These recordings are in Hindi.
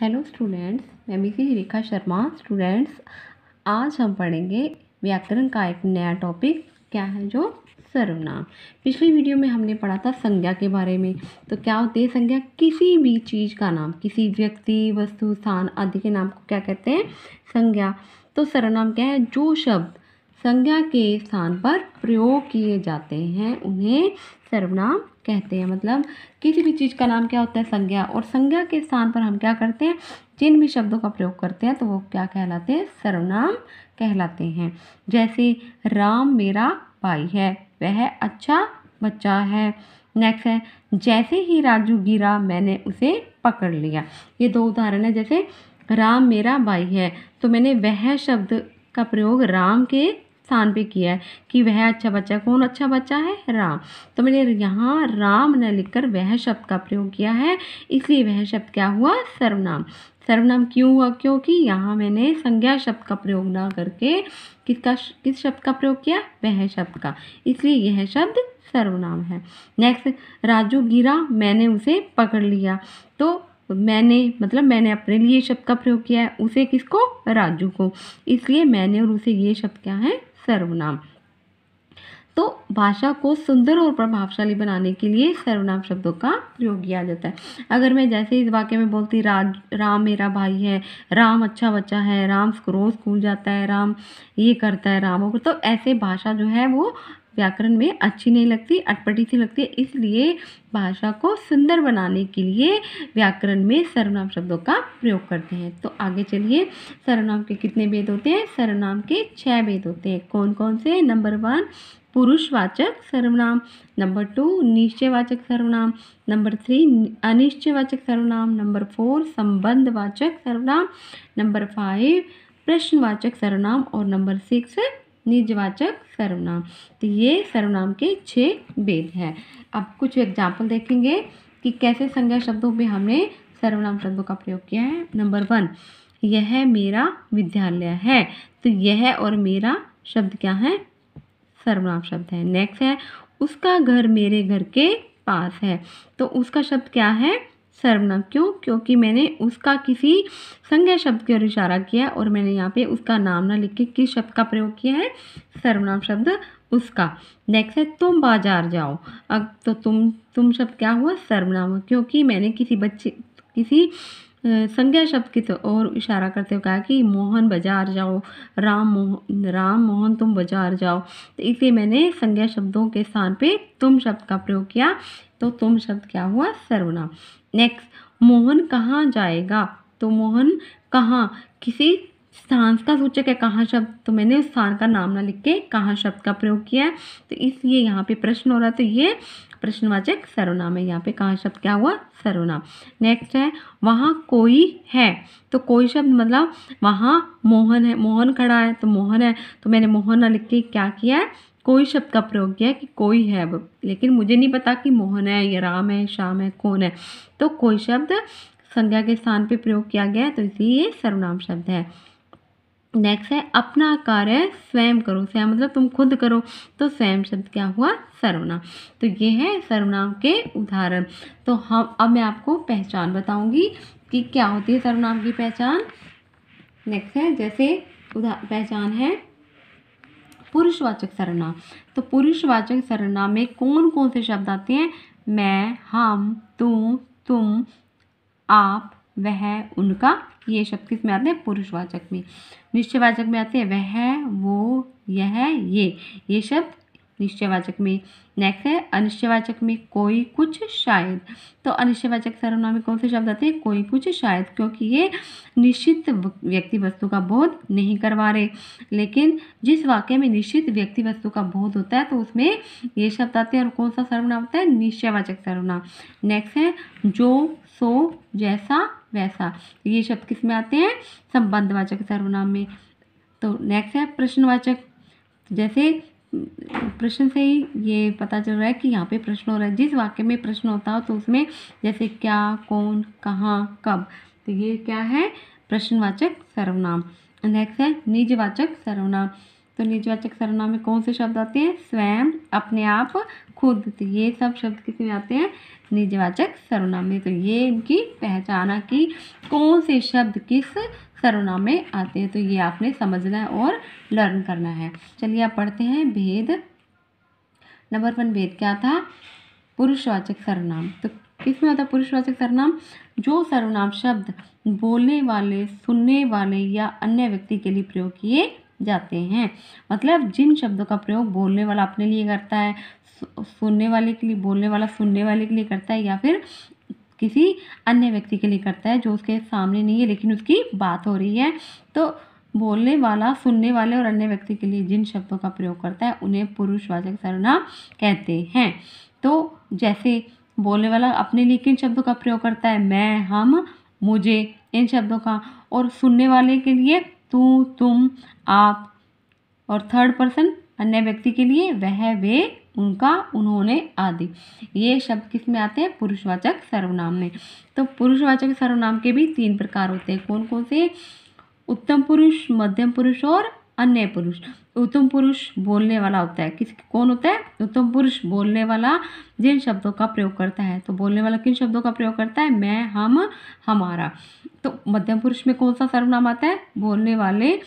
हेलो स्टूडेंट्स मैं सी रेखा शर्मा स्टूडेंट्स आज हम पढ़ेंगे व्याकरण का एक नया टॉपिक क्या है जो सर्वनाम पिछली वीडियो में हमने पढ़ा था संज्ञा के बारे में तो क्या होती है संज्ञा किसी भी चीज़ का नाम किसी व्यक्ति वस्तु स्थान आदि के नाम को क्या कहते हैं संज्ञा तो सर्वनाम क्या है जो शब्द संज्ञा के स्थान पर प्रयोग किए जाते हैं उन्हें सर्वनाम कहते हैं मतलब किसी भी चीज़ का नाम क्या होता है संज्ञा और संज्ञा के स्थान पर हम क्या करते हैं जिन भी शब्दों का प्रयोग करते हैं तो वो क्या कहलाते हैं सर्वनाम कहलाते हैं जैसे राम मेरा भाई है वह अच्छा बच्चा है नेक्स्ट है जैसे ही राजू गिरा मैंने उसे पकड़ लिया ये दो उदाहरण है जैसे राम मेरा भाई है तो मैंने वह शब्द का प्रयोग राम के स्थान पे किया है कि वह अच्छा बच्चा कौन अच्छा बच्चा है राम तो मैंने यहाँ राम न लिखकर वह शब्द का प्रयोग किया है इसलिए वह शब्द क्या हुआ सर्वनाम सर्वनाम क्यों हुआ क्योंकि यहाँ मैंने संज्ञा शब्द का प्रयोग ना करके किसका किस शब्द का प्रयोग किया वह शब्द का इसलिए यह शब्द सर्वनाम है नेक्स्ट राजू गिरा मैंने उसे पकड़ लिया तो मैंने मतलब मैंने अपने लिए शब्द का प्रयोग किया है उसे किसको राजू को इसलिए मैंने और उसे ये शब्द क्या है सर्वनाम तो भाषा को सुंदर और प्रभावशाली बनाने के लिए सर्वनाम शब्दों का प्रयोग किया जाता है अगर मैं जैसे इस वाक्य में बोलती राज राम मेरा भाई है राम अच्छा बच्चा है राम रोज़ स्कूल जाता है राम ये करता है राम तो ऐसे भाषा जो है वो व्याकरण में अच्छी नहीं लगती अटपटी सी लगती है इसलिए भाषा को सुंदर बनाने के लिए व्याकरण में सर्वनाम शब्दों का प्रयोग करते हैं तो आगे चलिए सर्वनाम के कितने भेद होते हैं सर्वनाम के छः भेद होते हैं कौन कौन से नंबर वन पुरुषवाचक सर्वनाम नंबर टू निश्चयवाचक सर्वनाम नंबर थ्री अनिश्चयवाचक सर्वनाम नंबर फोर संबंधवाचक सर्वनाम नंबर फाइव प्रश्नवाचक सर्वनाम और नंबर सिक्स निजवाचक सर्वनाम तो ये सर्वनाम के छः भेद हैं अब कुछ एग्जाम्पल देखेंगे कि कैसे संज्ञा शब्दों में हमने सर्वनाम शब्दों का प्रयोग किया है नंबर वन यह मेरा विद्यालय है तो यह और मेरा शब्द क्या है सर्वनाम शब्द है नेक्स्ट है उसका घर मेरे घर के पास है तो उसका शब्द क्या है सर्वनाम क्यों क्योंकि मैंने उसका किसी संज्ञा शब्द की ओर इशारा किया और मैंने यहाँ पे उसका नाम ना लिख के किस शब्द का प्रयोग किया है सर्वनाम शब्द उसका नेक्स्ट है तुम बाजार जाओ अब तो तुम तुम शब्द क्या हुआ सर्वनाम क्योंकि मैंने किसी बच्चे किसी संज्ञा शब्द की तो इशारा करते हुए कहा कि मोहन बाजार जाओ राम मोहन राम मोहन तुम बाजार जाओ तो इसलिए मैंने संज्ञा शब्दों के स्थान पे तुम शब्द का प्रयोग किया तो तुम शब्द क्या हुआ सर्वनाम नेक्स्ट मोहन कहाँ जाएगा तो मोहन कहाँ किसी स्थान का सूचक है कहाँ शब्द तो मैंने उस स्थान का नाम ना लिख के कहाँ शब्द का प्रयोग किया है तो इसलिए यहाँ पे प्रश्न हो रहा है तो ये प्रश्नवाचक सर्वनाम है यहाँ पे कहाँ शब्द क्या हुआ सर्वनाम नेक्स्ट है वहाँ कोई है तो कोई शब्द मतलब वहाँ मोहन है मोहन खड़ा है तो मोहन है तो मैंने मोहन ना लिख के क्या किया है कोई शब्द का प्रयोग किया कि कोई है अब लेकिन मुझे नहीं पता कि मोहन है या राम है श्याम है कौन है तो कोई शब्द संज्ञा के स्थान पे प्रयोग किया गया है तो इसलिए ये सर्वनाम शब्द है नेक्स्ट है अपना कार्य स्वयं करो स्वयं मतलब तुम खुद करो तो स्वयं शब्द क्या हुआ सर्वनाम तो ये है सर्वनाम के उदाहरण तो हम अब मैं आपको पहचान बताऊंगी कि क्या होती है सर्वनाम की पहचान नेक्स्ट है जैसे उदा पहचान है पुरुषवाचक सरना तो पुरुषवाचक सरना में कौन कौन से शब्द आते हैं मैं हम तू तुम आप वह उनका ये शब्द किस में आते हैं पुरुषवाचक में निश्चयवाचक में आते हैं वह वो यह ये ये शब्द निश्चयवाचक में नेक्स्ट है अनिश्चयवाचक में कोई कुछ शायद तो अनिश्चयवाचक सर्वनाम में कौन से शब्द आते हैं कोई कुछ शायद क्योंकि ये निश्चित व्यक्ति वस्तु का बोध नहीं करवा रहे लेकिन जिस वाक्य में निश्चित व्यक्ति वस्तु का बोध होता है तो उसमें ये शब्द आते हैं और कौन सा सर्वनाम होता है निश्चयवाचक सर्वनाम नेक्स्ट है जो सो जैसा वैसा तो ये शब्द किस में आते हैं संबंधवाचक सर्वनाम में तो नेक्स्ट है प्रश्नवाचक जैसे प्रश्न से ही ये पता चल रहा है कि यहाँ पे प्रश्न हो रहा है जिस वाक्य में प्रश्न होता हो तो उसमें जैसे क्या कौन कहाँ कब तो ये क्या है प्रश्नवाचक सर्वनाम नेक्स्ट है निजवाचक सर्वनाम तो निजवाचक सर्वनाम में कौन से शब्द आते हैं स्वयं अपने आप खुद तो ये सब शब्द किस में आते हैं निजवाचक सर्वनाम में तो ये इनकी है कि कौन से शब्द किस सर्वनाम में आते हैं तो ये आपने समझना है और लर्न करना है चलिए आप पढ़ते हैं भेद नंबर वन भेद क्या था पुरुषवाचक सर्वनाम तो किसमें होता आता पुरुषवाचक सर्वनाम जो सर्वनाम शब्द बोलने वाले सुनने वाले या अन्य व्यक्ति के लिए प्रयोग किए जाते हैं मतलब जिन शब्दों का प्रयोग बोलने वाला अपने लिए करता है सुनने वाले के लिए बोलने वाला सुनने वाले के लिए करता है या फिर किसी अन्य व्यक्ति के लिए करता है जो उसके सामने नहीं है लेकिन उसकी बात हो रही है तो बोलने वाला सुनने वाले और अन्य व्यक्ति के लिए जिन शब्दों का प्रयोग करता है उन्हें पुरुषवाचक सर्वनाम कहते हैं तो जैसे बोलने वाला अपने लिए किन शब्दों का प्रयोग करता है मैं हम मुझे इन शब्दों का और सुनने वाले के लिए तू तुम आप और थर्ड पर्सन अन्य व्यक्ति के लिए वह वे उनका उन्होंने आदि ये शब्द किस में आते हैं पुरुषवाचक सर्वनाम में तो पुरुषवाचक सर्वनाम के भी तीन प्रकार होते हैं कौन कौन से उत्तम पुरुष मध्यम पुरुष और अन्य पुरुष उत्तम पुरुष बोलने वाला होता है किस कौन होता है उत्तम पुरुष बोलने वाला जिन शब्दों का प्रयोग करता है तो बोलने वाला किन शब्दों का प्रयोग करता है मैं हम हमारा तो मध्यम पुरुष में कौन सा सर्वनाम आता है बोलने वाले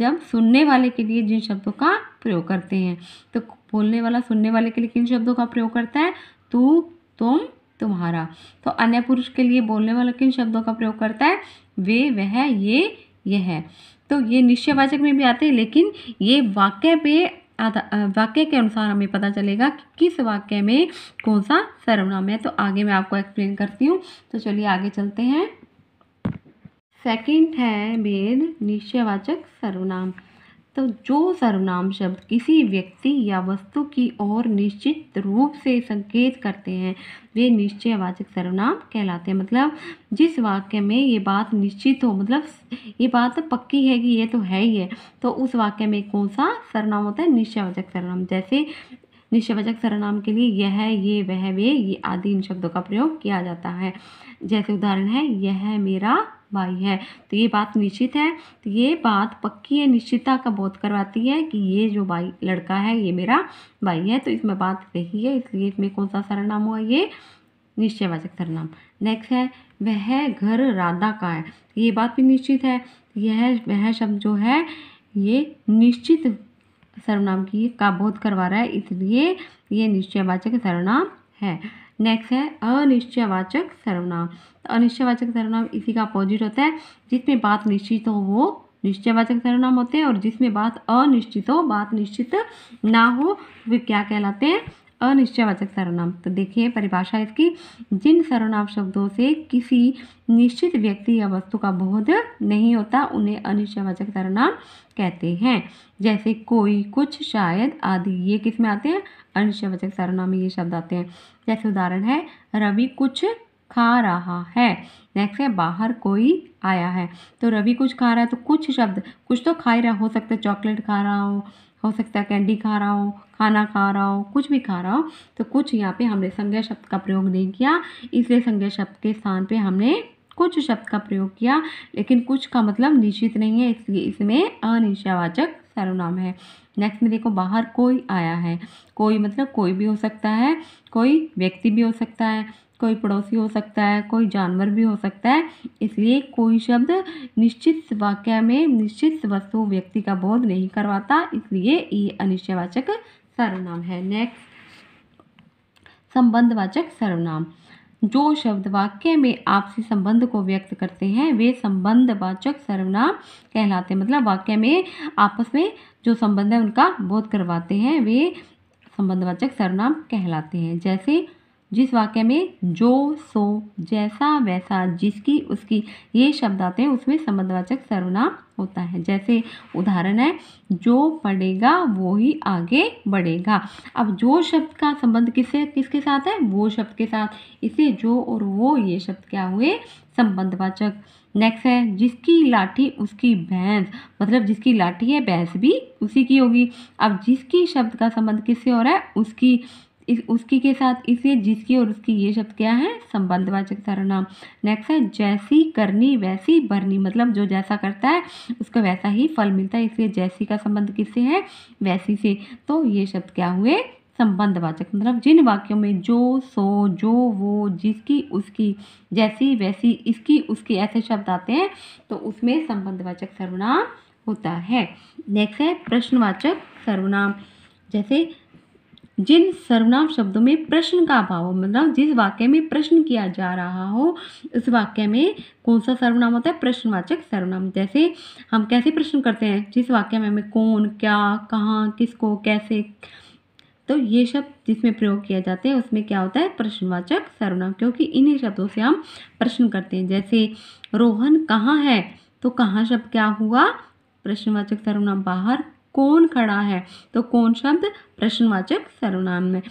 जब सुनने वाले के लिए जिन शब्दों का प्रयोग करते हैं तो बोलने वाला सुनने वाले के लिए किन शब्दों का प्रयोग करता है तू तुम तुम्हारा तो अन्य पुरुष के लिए बोलने वाला किन शब्दों का प्रयोग करता है वे वह ये यह तो ये निश्चयवाचक में भी आते हैं लेकिन ये वाक्य पे वाक्य के अनुसार हमें पता चलेगा कि किस वाक्य में कौन सा सर्वनाम है तो आगे मैं आपको एक्सप्लेन करती हूँ तो चलिए आगे चलते हैं सेकंड है भेद निश्चयवाचक सर्वनाम तो जो सर्वनाम शब्द किसी व्यक्ति या वस्तु की ओर निश्चित रूप से संकेत करते हैं वे निश्चयवाचक सर्वनाम कहलाते हैं मतलब जिस वाक्य में ये बात निश्चित हो मतलब ये बात तो पक्की है कि ये तो है ही है तो उस वाक्य में कौन सा सर्वनाम होता है निश्चयवाचक सर्वनाम जैसे निश्चयवाचक सर्वनाम के लिए यह ये वह वे ये आदि इन शब्दों का प्रयोग किया जाता है जैसे उदाहरण है यह मेरा भाई है तो ये बात निश्चित है तो ये बात पक्की है निश्चितता का बोध करवाती है कि ये जो भाई लड़का है ये मेरा भाई है तो इसमें बात रही है इसलिए इसमें कौन सा सरनाम हुआ ये निश्चयवाचक सरनाम नेक्स्ट है वह घर राधा का है ये बात भी निश्चित है यह वह शब्द जो है ये निश्चित सर्वनाम की का बोध करवा रहा है इसलिए ये निश्चयवाचक सर्वनाम है नेक्स्ट है अनिश्चयवाचक सर्वनाम तो अनिश्चयवाचक सर्वनाम इसी का अपोजिट होता है जिसमें बात निश्चित हो वो निश्चयवाचक सर्वनाम होते हैं और जिसमें बात अनिश्चित हो बात निश्चित ना हो वे क्या कहलाते हैं अनिश्चयवाचक सर्वनाम तो देखिए परिभाषा इसकी जिन सर्वनाम शब्दों से किसी निश्चित व्यक्ति या वस्तु का बोध नहीं होता उन्हें अनिश्चयवाचक सर्वनाम कहते हैं जैसे कोई कुछ शायद आदि ये किस में आते हैं अनिश्चयवाचक सर्वनाम ये शब्द आते हैं जैसे उदाहरण है रवि कुछ खा रहा है नेक्स्ट है बाहर कोई आया है तो रवि कुछ खा रहा है तो कुछ शब्द कुछ तो खा ही रहा हो सकता है चॉकलेट खा रहा हो हो सकता है कैंडी खा रहा हो खाना खा रहा हो कुछ भी खा रहा हो तो कुछ यहाँ पे हमने संज्ञा शब्द का प्रयोग नहीं किया इसलिए संज्ञा शब्द के स्थान पे हमने कुछ शब्द का प्रयोग किया लेकिन कुछ का मतलब निश्चित नहीं है इसलिए इसमें अनिश्चयवाचक सर्वनाम है नेक्स्ट में देखो बाहर कोई आया है कोई मतलब कोई भी हो सकता है कोई व्यक्ति भी हो सकता है कोई पड़ोसी हो सकता है कोई जानवर भी हो सकता है इसलिए कोई शब्द निश्चित वाक्य में निश्चित वस्तु व्यक्ति का बोध नहीं करवाता इसलिए ये अनिश्चयवाचक सर्वनाम है नेक्स्ट संबंधवाचक सर्वनाम जो शब्द वाक्य में आपसी संबंध को व्यक्त करते हैं वे संबंधवाचक सर्वनाम कहलाते हैं मतलब वाक्य में आपस में जो संबंध है उनका बोध करवाते हैं वे संबंधवाचक सर्वनाम कहलाते हैं जैसे जिस वाक्य में जो सो जैसा वैसा जिसकी उसकी ये शब्द आते हैं उसमें संबंधवाचक सर्वनाम होता है जैसे उदाहरण है जो पढ़ेगा वो ही आगे बढ़ेगा अब जो शब्द का संबंध किससे किसके साथ है वो शब्द के साथ इसे जो और वो ये शब्द क्या हुए संबंधवाचक नेक्स्ट है जिसकी लाठी उसकी भैंस मतलब जिसकी लाठी है भैंस भी उसी की होगी अब जिसकी शब्द का संबंध किससे हो रहा है उसकी इस उसकी के साथ इसलिए जिसकी और उसकी ये शब्द क्या है संबंधवाचक सर्वनाम नेक्स्ट है जैसी करनी वैसी भरनी मतलब जो जैसा करता है उसका वैसा ही फल मिलता है इसलिए जैसी का संबंध किससे है वैसी से तो ये शब्द क्या हुए संबंधवाचक मतलब जिन वाक्यों में जो सो जो वो जिसकी उसकी जैसी वैसी इसकी उसकी ऐसे शब्द आते हैं तो उसमें संबंधवाचक सर्वनाम होता है नेक्स्ट है प्रश्नवाचक सर्वनाम जैसे जिन सर्वनाम शब्दों में प्रश्न का अभाव हो मतलब जिस वाक्य में प्रश्न किया जा रहा हो उस वाक्य में कौन सा सर्वनाम होता है प्रश्नवाचक सर्वनाम जैसे हम कैसे प्रश्न करते हैं जिस वाक्य में हमें कौन क्या कहाँ किसको कैसे तो ये शब्द जिसमें प्रयोग किया जाते हैं उसमें क्या होता है प्रश्नवाचक सर्वनाम क्योंकि इन्हीं शब्दों से हम प्रश्न करते हैं जैसे रोहन कहाँ है तो कहाँ शब्द क्या हुआ प्रश्नवाचक सर्वनाम बाहर कौन खड़ा है तो कौन शब्द प्रश्नवाचक सर्वनाम में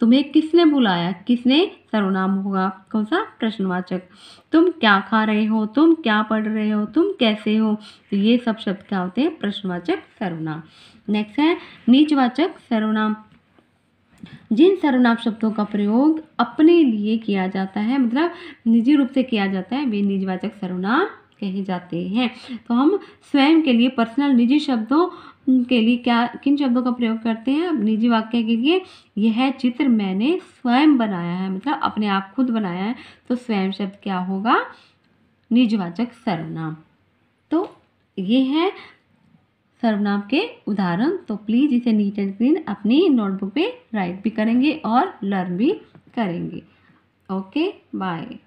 तुम्हें किसने बुलाया किसने सर्वनाम होगा कौन सा प्रश्नवाचक तुम क्या खा रहे हो तुम क्या पढ़ रहे हो तुम कैसे हो तो ये सब शब्द क्या होते हैं प्रश्नवाचक सर्वनाम नेक्स्ट है नीचवाचक सर्वनाम जिन सर्वनाम शब्दों का प्रयोग अपने लिए किया जाता है मतलब निजी रूप से किया जाता है वे निजवाचक सर्वनाम कहे जाते हैं तो हम स्वयं के लिए पर्सनल निजी शब्दों के लिए क्या किन शब्दों का प्रयोग करते हैं निजी वाक्य के लिए यह चित्र मैंने स्वयं बनाया है मतलब अपने आप खुद बनाया है तो स्वयं शब्द क्या होगा निजवाचक सर्वनाम तो ये है सर्वनाम के उदाहरण तो प्लीज़ इसे नीट एंड क्लीन अपनी नोटबुक पे राइट भी करेंगे और लर्न भी करेंगे ओके बाय